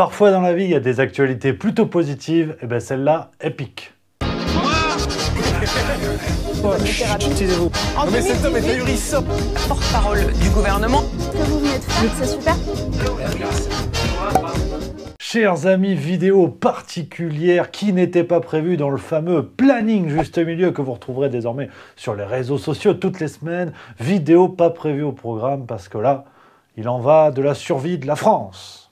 Parfois dans la vie, il y a des actualités plutôt positives, et eh bien celle-là, épique. parole du gouvernement. Chers amis, vidéo particulière qui n'était pas prévue dans le fameux planning juste milieu que vous retrouverez désormais sur les réseaux sociaux toutes les semaines. Vidéo pas prévue au programme parce que là, il en va de la survie de la France.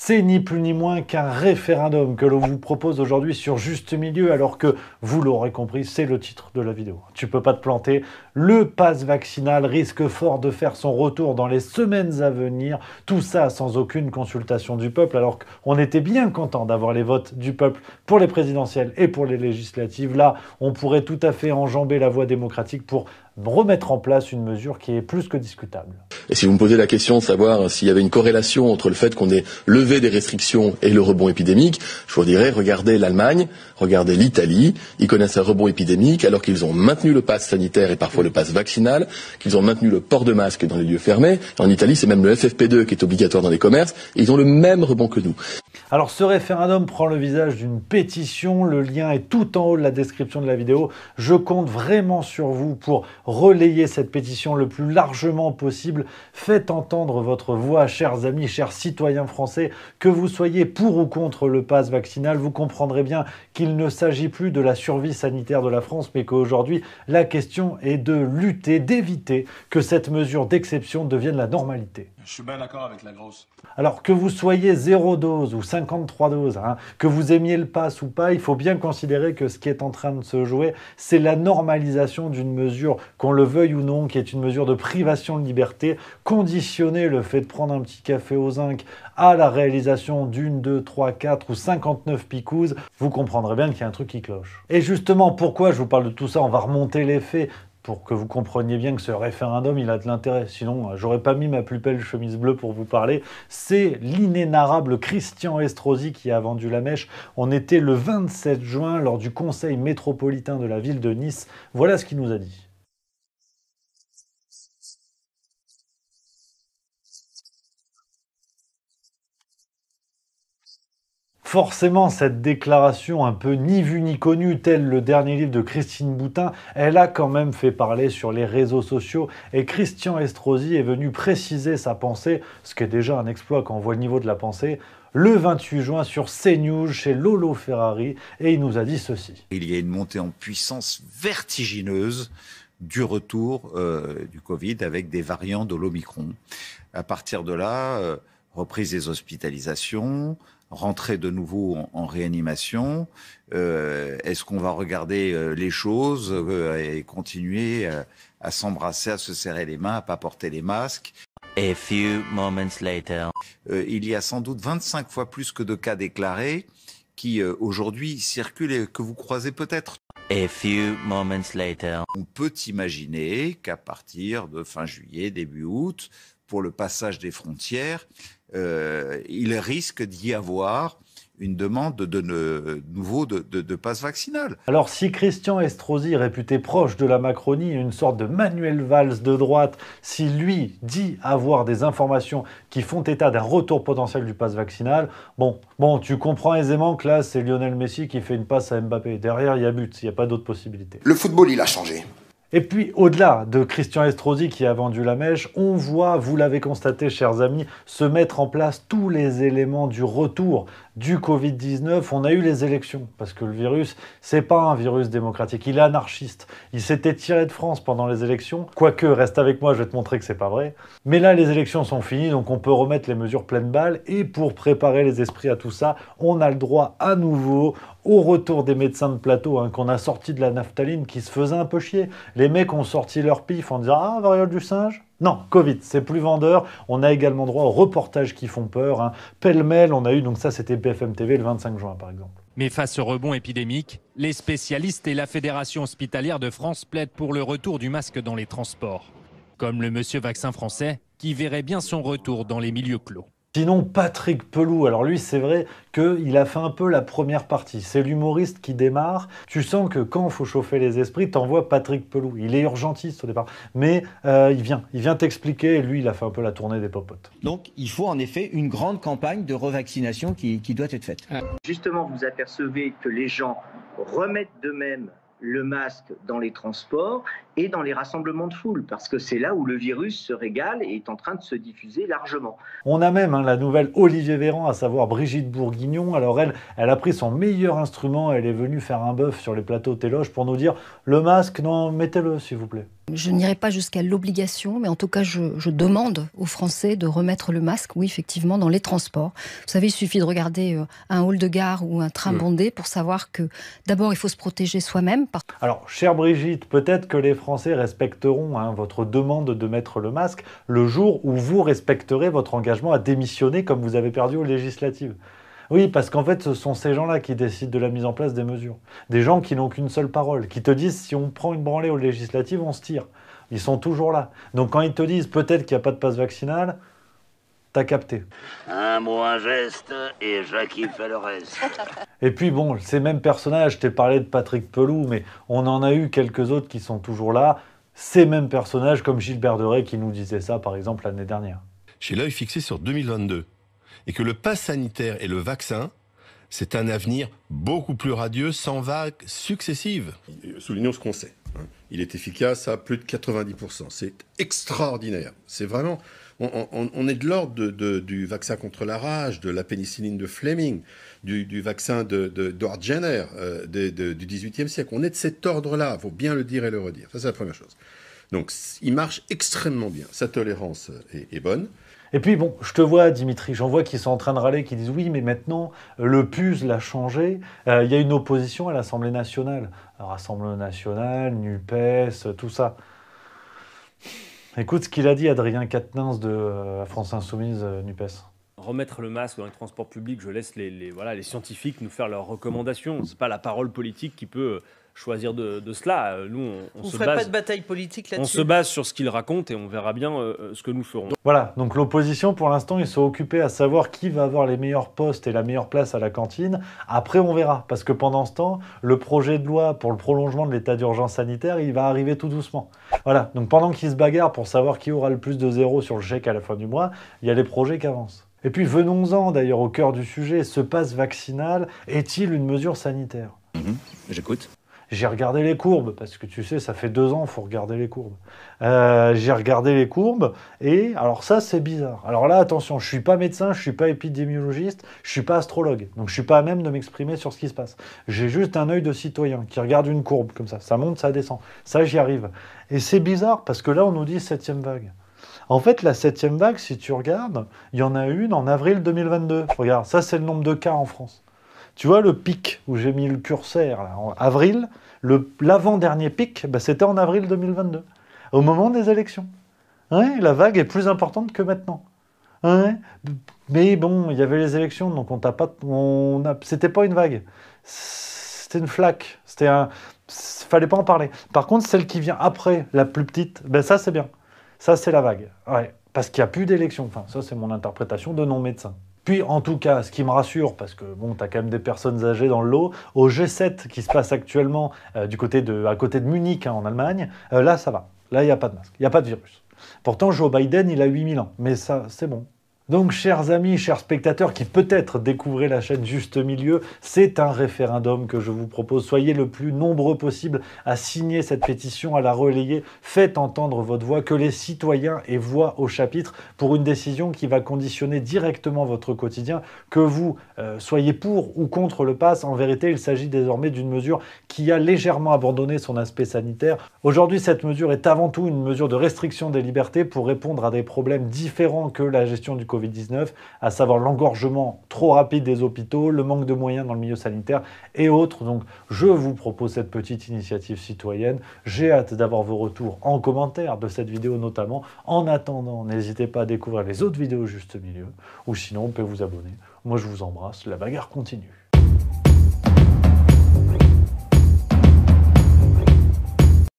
C'est ni plus ni moins qu'un référendum que l'on vous propose aujourd'hui sur juste milieu, alors que vous l'aurez compris, c'est le titre de la vidéo. Tu peux pas te planter. Le pass vaccinal risque fort de faire son retour dans les semaines à venir. Tout ça sans aucune consultation du peuple, alors qu'on était bien content d'avoir les votes du peuple pour les présidentielles et pour les législatives. Là, on pourrait tout à fait enjamber la voie démocratique pour remettre en place une mesure qui est plus que discutable. Et si vous me posez la question de savoir s'il y avait une corrélation entre le fait qu'on ait levé des restrictions et le rebond épidémique, je vous dirais, regardez l'Allemagne, regardez l'Italie, ils connaissent un rebond épidémique alors qu'ils ont maintenu le pass sanitaire et parfois le pass vaccinal, qu'ils ont maintenu le port de masque dans les lieux fermés. En Italie, c'est même le FFP2 qui est obligatoire dans les commerces. ils ont le même rebond que nous. Alors ce référendum prend le visage d'une pétition, le lien est tout en haut de la description de la vidéo. Je compte vraiment sur vous pour relayez cette pétition le plus largement possible. Faites entendre votre voix, chers amis, chers citoyens français, que vous soyez pour ou contre le pass vaccinal. Vous comprendrez bien qu'il ne s'agit plus de la survie sanitaire de la France, mais qu'aujourd'hui, la question est de lutter, d'éviter que cette mesure d'exception devienne la normalité. Je suis bien d'accord avec la grosse. Alors que vous soyez zéro dose ou 53 doses, hein, que vous aimiez le pass ou pas, il faut bien considérer que ce qui est en train de se jouer, c'est la normalisation d'une mesure qu'on le veuille ou non, qui est une mesure de privation de liberté, conditionner le fait de prendre un petit café au zinc à la réalisation d'une, deux, trois, quatre ou cinquante-neuf picouses, vous comprendrez bien qu'il y a un truc qui cloche. Et justement, pourquoi je vous parle de tout ça On va remonter les faits pour que vous compreniez bien que ce référendum, il a de l'intérêt. Sinon, euh, j'aurais pas mis ma plus belle chemise bleue pour vous parler. C'est l'inénarrable Christian Estrosi qui a vendu la mèche. On était le 27 juin lors du conseil métropolitain de la ville de Nice. Voilà ce qu'il nous a dit. Forcément, cette déclaration un peu ni vue ni connue, tel le dernier livre de Christine Boutin, elle a quand même fait parler sur les réseaux sociaux et Christian Estrosi est venu préciser sa pensée, ce qui est déjà un exploit quand on voit le niveau de la pensée, le 28 juin sur CNews chez Lolo Ferrari et il nous a dit ceci. Il y a une montée en puissance vertigineuse du retour euh, du Covid avec des variants de l'Omicron. À partir de là, euh, reprise des hospitalisations, rentrer de nouveau en, réanimation euh, Est-ce qu'on va regarder euh, les choses euh, et continuer à s'embrasser, à se serrer les mains, à pas porter les masques later. il y a sans doute 25 fois plus que de cas déclarés qui aujourd'hui circulent et que vous croisez peut-être. later. On peut imaginer qu'à partir de fin juillet, début août, pour le passage des frontières, euh, il risque d'y avoir une demande de, nouveau de, passe vaccinal. Alors si Christian Estrosi, réputé proche de la Macronie, une sorte de Manuel Valls de droite, si lui dit avoir des informations qui font état d'un retour potentiel du passe vaccinal, bon, bon, tu comprends aisément que là, c'est Lionel Messi qui fait une passe à Mbappé. Derrière, il y a but, il n'y a pas d'autre possibilité. Le football, il a changé. Et puis, au-delà de Christian Estrosi qui a vendu la mèche, on voit, vous l'avez constaté, chers amis, se mettre en place tous les éléments du retour du Covid-19, on a eu les élections, parce que le virus, c'est pas un virus démocratique, il est anarchiste. Il s'était tiré de France pendant les élections, quoique, reste avec moi, je vais te montrer que c'est pas vrai. Mais là, les élections sont finies, donc on peut remettre les mesures pleines balles, et pour préparer les esprits à tout ça, on a le droit à nouveau au retour des médecins de plateau hein, qu'on a sorti de la naphtaline qui se faisait un peu chier. Les mecs ont sorti leur pif en disant Ah, variole du singe non, Covid, c'est plus vendeur. On a également droit aux reportages qui font peur. Hein. Pêle-mêle, on a eu, donc ça c'était BFM TV le 25 juin par exemple. Mais face au rebond épidémique, les spécialistes et la Fédération hospitalière de France plaident pour le retour du masque dans les transports. Comme le monsieur vaccin français, qui verrait bien son retour dans les milieux clos. Sinon, Patrick Pelou, alors lui, c'est vrai qu'il a fait un peu la première partie. C'est l'humoriste qui démarre. Tu sens que quand il faut chauffer les esprits, t'envoies Patrick Pelou. Il est urgentiste au départ, mais euh, il vient. Il vient t'expliquer lui, il a fait un peu la tournée des popotes. Donc, il faut en effet une grande campagne de revaccination qui, qui doit être faite. Justement, vous apercevez que les gens remettent d'eux-mêmes le masque dans les transports et dans les rassemblements de foule, parce que c'est là où le virus se régale et est en train de se diffuser largement. On a même hein, la nouvelle Olivier Véran, à savoir Brigitte Bourguignon. Alors elle, elle a pris son meilleur instrument, elle est venue faire un bœuf sur les plateaux Téloge pour nous dire le masque, non, mettez-le s'il vous plaît. Je n'irai pas jusqu'à l'obligation, mais en tout cas, je, demande aux Français de remettre le masque, oui, effectivement, dans les transports. Vous savez, il suffit de regarder euh, un hall de gare ou un train bondé pour savoir que d'abord, il faut se protéger soi-même. Alors, chère Brigitte, peut-être que les Français respecteront hein, votre demande de mettre le masque le jour où vous respecterez votre engagement à démissionner comme vous avez perdu aux législatives. Oui, parce qu'en fait, ce sont ces gens-là qui décident de la mise en place des mesures. Des gens qui n'ont qu'une seule parole, qui te disent si on prend une branlée aux législatives, on se tire. Ils sont toujours là. Donc quand ils te disent peut-être qu'il n'y a pas de passe vaccinal, t'as capté. Un mot, un geste, et Jackie fait le reste. et puis bon, ces mêmes personnages, je t'ai parlé de Patrick Pelou, mais on en a eu quelques autres qui sont toujours là. Ces mêmes personnages, comme Gilbert Deray qui nous disait ça, par exemple, l'année dernière. J'ai l'œil fixé sur 2022 et que le pass sanitaire et le vaccin, c'est un avenir beaucoup plus radieux, sans vagues successives. Soulignons ce qu'on sait. Hein. Il est efficace à plus de 90%. C'est extraordinaire. C'est vraiment... On, est de l'ordre du vaccin contre la rage, de la pénicilline de Fleming, du, vaccin d'Edward de, de Jenner euh, du XVIIIe siècle. On est de cet ordre-là, il faut bien le dire et le redire. Ça, c'est la première chose. Donc, il marche extrêmement bien. Sa tolérance euh, est bonne. Et puis, bon, je te vois, Dimitri, j'en vois qui sont en train de râler, qui disent oui, mais maintenant, le puzzle l'a changé. Euh, il y a une opposition à l'Assemblée nationale. Alors, Assemblée nationale, NUPES, tout ça. Écoute ce qu'il a dit, Adrien Quatennens de euh, France Insoumise euh, NUPES. Remettre le masque dans les transports publics, je laisse les, voilà, les scientifiques nous faire leurs recommandations. C'est pas la parole politique qui peut choisir de, cela. Euh, nous, on, se base, pas de bataille politique là-dessus. On se base sur ce qu'il raconte et on verra bien euh, euh, ce que nous ferons. Voilà, donc l'opposition, pour l'instant, ils sont occupés à savoir qui va avoir les meilleurs postes et la meilleure place à la cantine. Après, on verra, parce que pendant ce temps, le projet de loi pour le prolongement de l'état d'urgence sanitaire, il va arriver tout doucement. Voilà, donc pendant qu'ils se bagarrent pour savoir qui aura le plus de zéro sur le chèque à la fin du mois, il y a les projets qui avancent. Et puis venons-en d'ailleurs au cœur du sujet, ce passe vaccinal est-il une mesure sanitaire mhm. J'écoute. J'ai regardé les courbes, parce que tu sais, ça fait deux ans, faut regarder les courbes. Euh, j'ai regardé les courbes, et alors ça, c'est bizarre. Alors là, attention, je ne suis pas médecin, je ne suis pas épidémiologiste, je ne suis pas astrologue, donc je ne suis pas à même de m'exprimer sur ce qui se passe. J'ai juste un œil de citoyen qui regarde une courbe, comme ça, ça monte, ça descend. Ça, j'y arrive. Et c'est bizarre, parce que là, on nous dit septième vague. En fait, la septième vague, si tu regardes, il y en a une en avril 2022. Regarde, ça c'est le nombre de cas en France. Tu vois le pic où j'ai mis le curseur, en avril, l'avant-dernier pic, bah, c'était en avril 2022, au moment des élections. la vague est plus importante que maintenant. mais bon, il y avait les élections, donc on t'a pas, c'était pas une vague, c'était une flaque, c'était un, fallait pas en parler. Par contre, celle qui vient après, la plus petite, ben ça c'est bien, ça c'est la vague, ouais, parce qu'il n'y a plus d'élections. Enfin, ça c'est mon interprétation de non médecin. Puis, en tout cas, ce qui me rassure, parce que bon, tu as quand même des personnes âgées dans le lot, au G7 qui se passe actuellement euh, du côté de, à côté de Munich, hein, en Allemagne, euh, là, ça va. Là, il n'y a pas de masque, il n'y a pas de virus. Pourtant, Joe Biden, il a 8000 ans, mais ça, c'est bon, donc, chers amis, chers spectateurs qui peut-être découvrez la chaîne Juste Milieu, c'est un référendum que je vous propose. Soyez le plus nombreux possible à signer cette pétition, à la relayer. Faites entendre votre voix, que les citoyens aient voix au chapitre pour une décision qui va conditionner directement votre quotidien, que vous euh, soyez pour ou contre le pass. En vérité, il s'agit désormais d'une mesure qui a légèrement abandonné son aspect sanitaire. Aujourd'hui, cette mesure est avant tout une mesure de restriction des libertés pour répondre à des problèmes différents que la gestion du Covid à savoir l'engorgement trop rapide des hôpitaux, le manque de moyens dans le milieu sanitaire et autres. Donc je vous propose cette petite initiative citoyenne. J'ai hâte d'avoir vos retours en commentaire de cette vidéo notamment. En attendant, n'hésitez pas à découvrir les autres vidéos juste milieu ou sinon on peut vous abonner. Moi je vous embrasse, la bagarre continue.